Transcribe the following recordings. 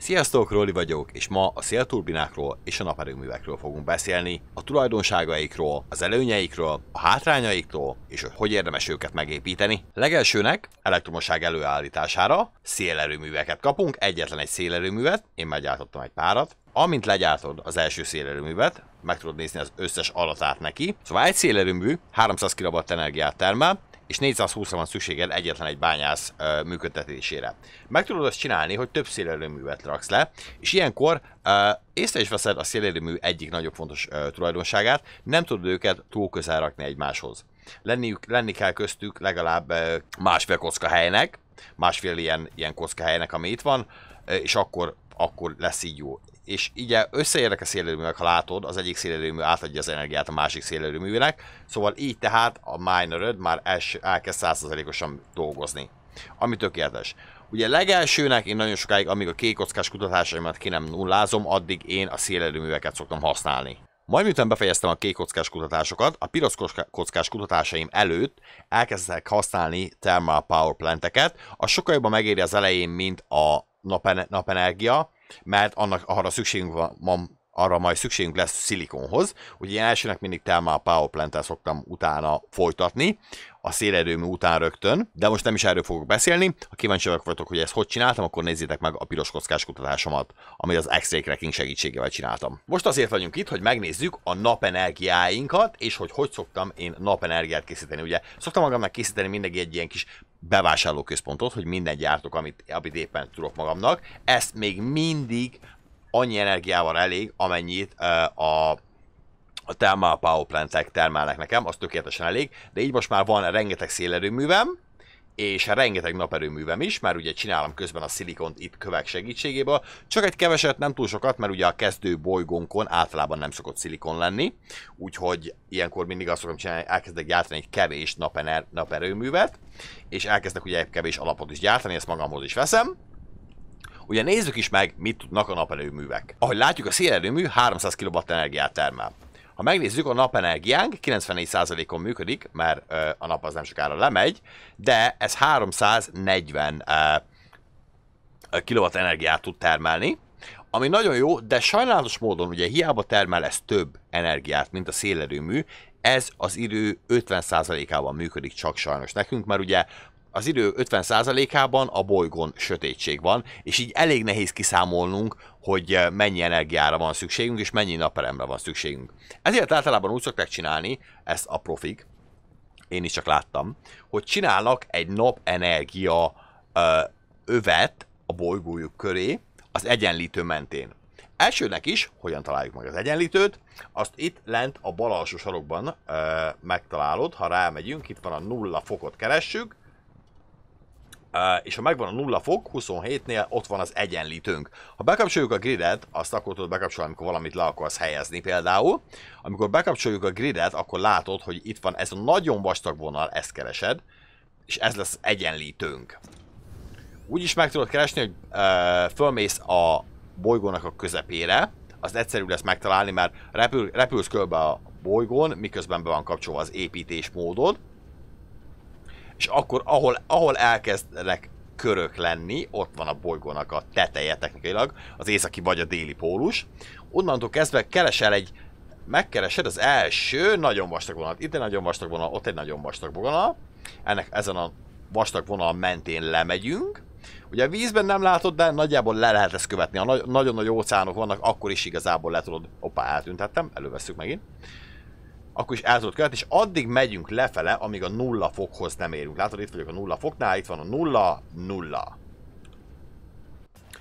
Sziasztok, Roli vagyok, és ma a szélturbinákról és a naperőművekről fogunk beszélni, a tulajdonságaikról, az előnyeikről, a hátrányaikról, és hogy érdemes őket megépíteni. Legelsőnek elektromosság előállítására szélerőműveket kapunk, egyetlen egy szélerőművet, én meggyártottam egy párat, amint legyártod az első szélerőművet, meg tudod nézni az összes alatát neki. Szóval egy szélerőmű 300 kW energiát termel, és 420 van szükséged egyetlen egy bányász ö, működtetésére. Meg tudod azt csinálni, hogy több szélelőművet raksz le, és ilyenkor ö, észre is veszed a szélelőmű egyik nagyobb fontos ö, tulajdonságát, nem tudod őket túl közel rakni egymáshoz. Lenniük, lenni kell köztük legalább ö, másfél kocka helynek, másfél ilyen, ilyen kocka helynek, ami itt van, ö, és akkor, akkor lesz így jó és így összeérnek a szélerőművek, ha látod, az egyik szélerőmű átadja az energiát a másik szélerőművének, szóval így tehát a mineröd már elkezd százszerzelékosan dolgozni, ami tökéletes. Ugye legelsőnek én nagyon sokáig, amíg a kékockás kutatásaimat ki nem nullázom, addig én a szélerőműveket szoktam használni. Majd miután befejeztem a kék kutatásokat, a piros kockás kutatásaim előtt elkezdtek használni thermal power planteket, a sokkal jobban megéri az elején, mint a napen napenergia, mert annak, arra szükségünk van, van arra majd szükségünk lesz szilikonhoz. Ugye én elsőnek mindig a Power plant szoktam utána folytatni, a szélerőmű után rögtön, de most nem is erről fogok beszélni. Ha kíváncsiak vagytok, hogy ezt hogy csináltam, akkor nézzétek meg a piros kockás kutatásomat, amit az X-ray cracking segítségével csináltam. Most azért vagyunk itt, hogy megnézzük a napenergiáinkat, és hogy hogy szoktam én napenergiát készíteni. Ugye szoktam magamnak készíteni mindig egy ilyen kis bevásárlóközpontot, hogy minden gyártok, amit, amit éppen tudok magamnak. Ezt még mindig annyi energiával elég, amennyit uh, a, a thermal power plantek termelnek nekem, az tökéletesen elég, de így most már van rengeteg szélerőművem, és rengeteg naperőművem is, mert ugye csinálom közben a szilikont itt kövek segítségével, csak egy keveset, nem túl sokat, mert ugye a kezdő bolygónkon általában nem szokott szilikon lenni, úgyhogy ilyenkor mindig azt szokom csinálni, elkezdek gyártani egy kevés napener, naperőművet, és elkezdek ugye egy kevés alapot is gyártani, ezt magamhoz is veszem, Ugye nézzük is meg, mit tudnak a naperőművek. Ahogy látjuk, a szélerőmű 300 kW energiát termel. Ha megnézzük, a napenergiánk 94%-on működik, mert a nap az nem sokára lemegy, de ez 340 ö, kilowatt energiát tud termelni, ami nagyon jó, de sajnálatos módon ugye hiába termel ez több energiát, mint a szélerőmű, ez az idő 50%-ában működik csak sajnos nekünk, mert ugye az idő 50%-ában a bolygón sötétség van, és így elég nehéz kiszámolnunk, hogy eh, mennyi energiára van szükségünk, és mennyi naperemre van szükségünk. Ezért általában úgy szokták csinálni, ezt a profik, én is csak láttam, hogy csinálnak egy napenergia eh, övet a bolygójuk köré, az egyenlítő mentén. Elsőnek is, hogyan találjuk meg az egyenlítőt, azt itt lent a bal alsó sarokban ö, eh, megtalálod, ha rámegyünk, itt van a nulla fokot keressük, és ha megvan a nulla fok, 27-nél ott van az egyenlítőnk. Ha bekapcsoljuk a gridet, azt akkor tudod bekapcsolni, amikor valamit le akarsz helyezni például. Amikor bekapcsoljuk a gridet, akkor látod, hogy itt van ez a nagyon vastag vonal, ezt keresed, és ez lesz egyenlítőnk. Úgy is meg tudod keresni, hogy ö, fölmész a bolygónak a közepére, az egyszerű lesz megtalálni, mert repül, repülsz körbe a bolygón, miközben be van kapcsolva az építés és akkor ahol, ahol elkezdenek körök lenni, ott van a bolygónak a teteje technikailag, az északi vagy a déli pólus. Onnantól kezdve keresel egy, megkeresed az első nagyon vastag vonalat. Itt egy nagyon vastag vonal, ott egy nagyon vastag vonal. Ennek ezen a vastag vonal mentén lemegyünk. Ugye a vízben nem látod, de nagyjából le lehet ezt követni. Ha nagyon nagy óceánok vannak, akkor is igazából le tudod... opa eltüntettem, előveszük megint akkor is elzúlt követ, és addig megyünk lefele, amíg a nulla fokhoz nem érünk. Látod, itt vagyok a nulla foknál, itt van a nulla, nulla.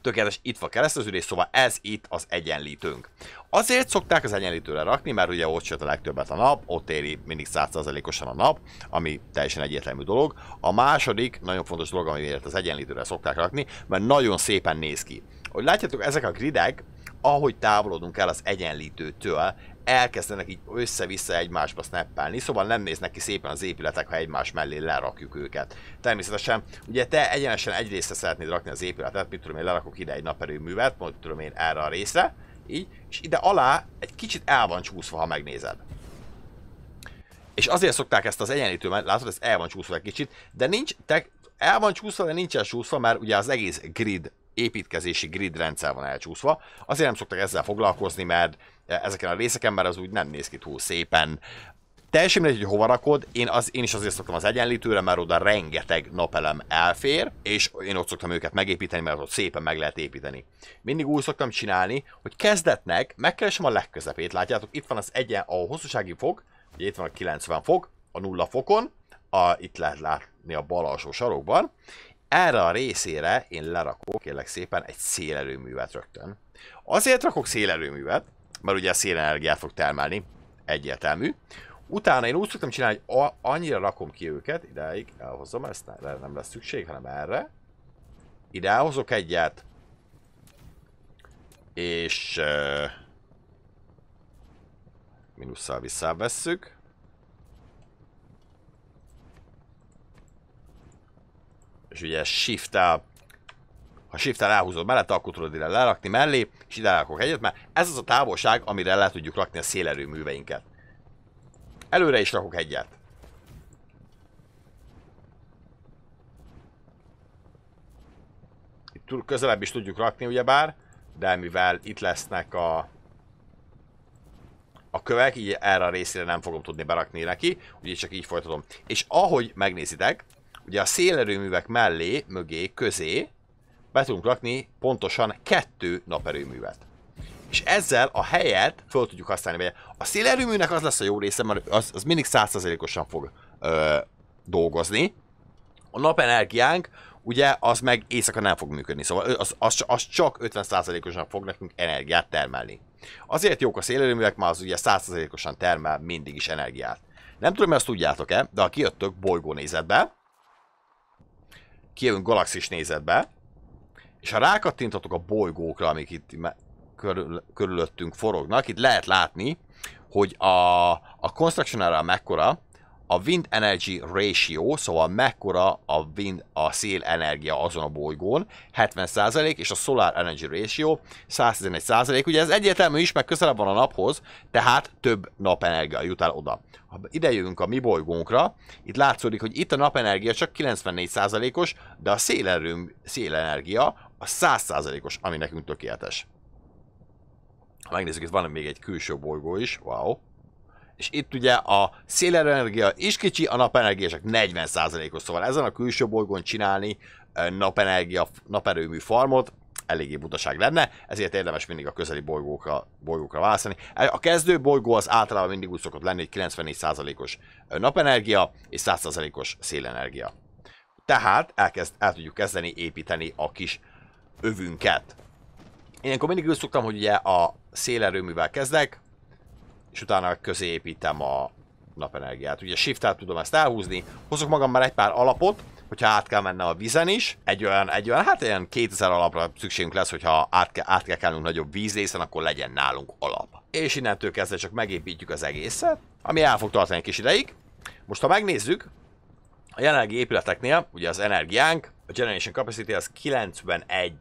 Tökéletes, itt van kereszteződés, szóval ez itt az egyenlítőnk. Azért szokták az egyenlítőre rakni, mert ugye ott jött a legtöbbet a nap, ott éri mindig 100%-osan a nap, ami teljesen egyértelmű dolog. A második nagyon fontos dolog, amiért az egyenlítőre szokták rakni, mert nagyon szépen néz ki. Hogy látjátok, ezek a gridek, ahogy távolodunk el az egyenlítőtől, elkezdenek így össze-vissza egymásba snappelni, szóval nem néznek ki szépen az épületek, ha egymás mellé lerakjuk őket. Természetesen, ugye te egyenesen egy részre szeretnéd rakni az épületet, mit tudom én, lerakok ide egy naperőművet, mondjuk tudom én erre a részre, így, és ide alá egy kicsit el van csúszva, ha megnézed. És azért szokták ezt az egyenlítő, mert látod, ez el van csúszva egy kicsit, de nincs, te, el van csúszva, de nincsen csúszva, mert ugye az egész grid építkezési grid rendszer van elcsúszva. Azért nem szoktak ezzel foglalkozni, mert ezeken a részeken már az úgy nem néz ki túl szépen. Teljesen mindegy, hogy hova rakod, én, az, én is azért szoktam az egyenlítőre, mert oda rengeteg napelem elfér, és én ott szoktam őket megépíteni, mert ott szépen meg lehet építeni. Mindig úgy szoktam csinálni, hogy kezdetnek megkeresem a legközepét, látjátok, itt van az egyen, a hosszúsági fok, ugye itt van a 90 fok, a nulla fokon, a, itt lehet látni a bal alsó sarokban, erre a részére én lerakok, kérlek szépen, egy szélerőművet rögtön. Azért rakok szélerőművet, mert ugye a szélenergiát fog termelni, egyértelmű. Utána én úgy szoktam csinálni, hogy a, annyira rakom ki őket, ideig elhozom ezt, erre nem lesz szükség, hanem erre. Ide elhozok egyet. És... Uh, minusszal visszávesszük. és ugye shift el ha shift el elhúzod mellette, akkor tudod ide lerakni mellé, és ide lerakok egyet, mert ez az a távolság, amire le tudjuk rakni a szélerőműveinket. Előre is rakok egyet. Itt közelebb is tudjuk rakni ugyebár, de mivel itt lesznek a a kövek, így erre a részére nem fogom tudni berakni neki, úgyhogy csak így folytatom. És ahogy megnézitek, Ugye a szélerőművek mellé, mögé, közé be tudunk rakni pontosan kettő naperőművet. És ezzel a helyet föl tudjuk használni. Ugye a szélerőműnek az lesz a jó része, mert az, az mindig százszerzelékosan fog ö, dolgozni. A napenergiánk ugye az meg éjszaka nem fog működni, szóval az, az, az csak 50%-osan fog nekünk energiát termelni. Azért jók a szélerőművek, mert az ugye 100%-osan termel mindig is energiát. Nem tudom, hogy azt tudjátok-e, de ha kijöttök bolygónézetbe, kijövünk galaxis nézetbe, és ha rákattintatok a bolygókra, amik itt körül, körülöttünk forognak, itt lehet látni, hogy a, a Construction mekkora, a wind energy ratio, szóval mekkora a wind, a szél energia azon a bolygón, 70% és a solar energy ratio 111%, ugye ez egyértelmű is, meg közelebb van a naphoz, tehát több napenergia jut el oda. Ha ide jövünk a mi bolygónkra, itt látszódik, hogy itt a napenergia csak 94%-os, de a szélerőm, szélenergia a 100%-os, ami nekünk tökéletes. Ha megnézzük, itt van még egy külső bolygó is, wow és itt ugye a szélenergia is kicsi, a napenergia csak 40%-os, szóval ezen a külső bolygón csinálni napenergia, naperőmű farmot, eléggé butaság lenne, ezért érdemes mindig a közeli bolygókra, bolygókra választani. A kezdő bolygó az általában mindig úgy szokott lenni, hogy 94%-os napenergia és 100%-os szélenergia. Tehát elkezd, el tudjuk kezdeni építeni a kis övünket. akkor mindig úgy szoktam, hogy ugye a szélerőművel kezdek, és utána középítem a napenergiát. Ugye shiftát tudom ezt elhúzni, hozok magammal egy pár alapot, hogyha át kell mennem a vízen is, egy olyan, egy olyan hát ilyen 2000 alapra szükségünk lesz, hogyha át, ke, át kell kelnünk nagyobb vízrészen, akkor legyen nálunk alap. És innentől kezdve csak megépítjük az egészet, ami el fog tartani egy kis ideig. Most ha megnézzük, a jelenlegi épületeknél ugye az energiánk, a Generation Capacity az 91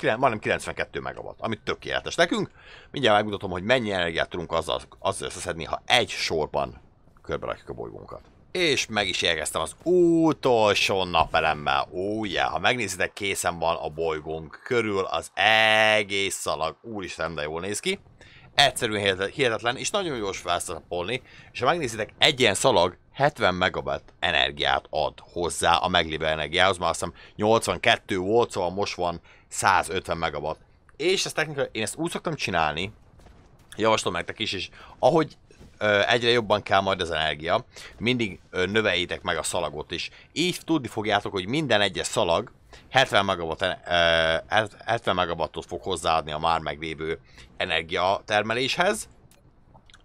Hát majdnem 92 megawatt, ami tökéletes nekünk. Mindjárt megmutatom, hogy mennyi energiát tudunk azzal, azzal összeszedni, ha egy sorban rakjuk a bolygónkat. És meg is érkeztem az utolsó napelemmel. Ó, yeah. ha megnézitek, készen van a bolygónk körül az egész szalag. Úristen, de jól néz ki. Egyszerűen hihetetlen, és nagyon jól felszapolni, és ha megnézitek, egy ilyen szalag 70 megabat energiát ad hozzá a meglévő energiához, már azt hiszem 82 volt, szóval most van 150 megabat. És ezt technikai, én ezt úgy szoktam csinálni, javaslom nektek is, és ahogy egyre jobban kell majd az energia, mindig növeljétek meg a szalagot is. Így tudni fogjátok, hogy minden egyes szalag 70 megawatt, eh, e, 70 megawattot fog hozzáadni a már meglévő energiatermeléshez,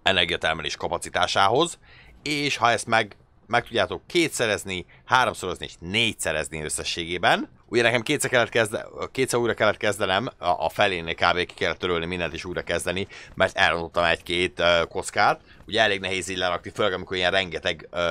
energiatermelés kapacitásához, és ha ezt meg, meg tudjátok kétszerezni, háromszorozni és négyszerezni összességében, ugye nekem kétszer, kellett kezde, kétszer újra kellett kezdenem, a, a felénél kb. ki kellett törölni mindent is újra kezdeni, mert elrontottam egy-két uh, kockát, ugye elég nehéz így lerakni, főleg amikor ilyen rengeteg uh,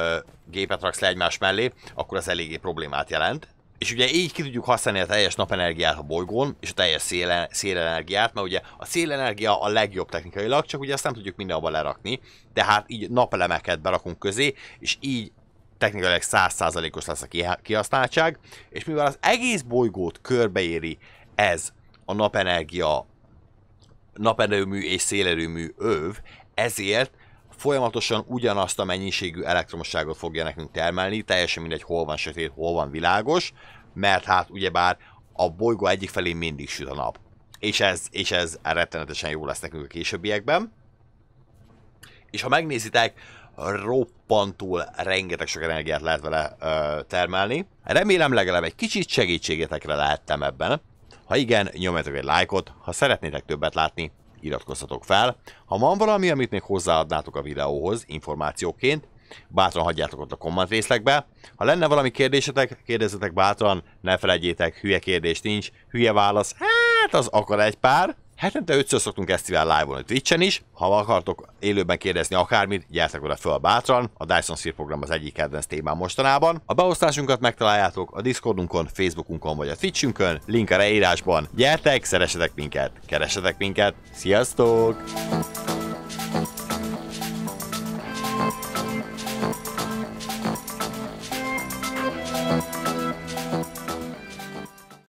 gépet raksz le egymás mellé, akkor az eléggé problémát jelent és ugye így ki tudjuk használni a teljes napenergiát a bolygón, és a teljes széle, szélenergiát, mert ugye a szélenergia a legjobb technikailag, csak ugye azt nem tudjuk mindenhova lerakni, tehát így napelemeket berakunk közé, és így technikailag 100%-os lesz a kihasználtság, és mivel az egész bolygót körbeéri ez a napenergia, naperőmű és szélerőmű öv, ezért folyamatosan ugyanazt a mennyiségű elektromosságot fogja nekünk termelni, teljesen mindegy hol van sötét, hol van világos, mert hát ugyebár a bolygó egyik felé mindig süt a nap. És ez, és ez rettenetesen jó lesz nekünk a későbbiekben. És ha megnézitek, roppantul rengeteg sok energiát lehet vele ö, termelni. Remélem legalább egy kicsit segítségetekre lehettem ebben. Ha igen, nyomjatok egy lájkot, ha szeretnétek többet látni, iratkozzatok fel. Ha van valami, amit még hozzáadnátok a videóhoz információként, bátran hagyjátok ott a komment részlegbe. Ha lenne valami kérdésetek, kérdezzetek bátran, ne felejtjétek, hülye kérdés nincs, hülye válasz, hát az akar egy pár. Hetente ötször szoktunk fesztivál live-on a Twitch-en is, ha akartok élőben kérdezni akármit, gyertek oda föl bátran, a Dyson Sphere program az egyik kedvenc témám mostanában. A beosztásunkat megtaláljátok a Discordunkon, Facebookunkon vagy a Twitchünkön, link a leírásban. Gyertek, szeressetek minket, keresetek minket, sziasztok!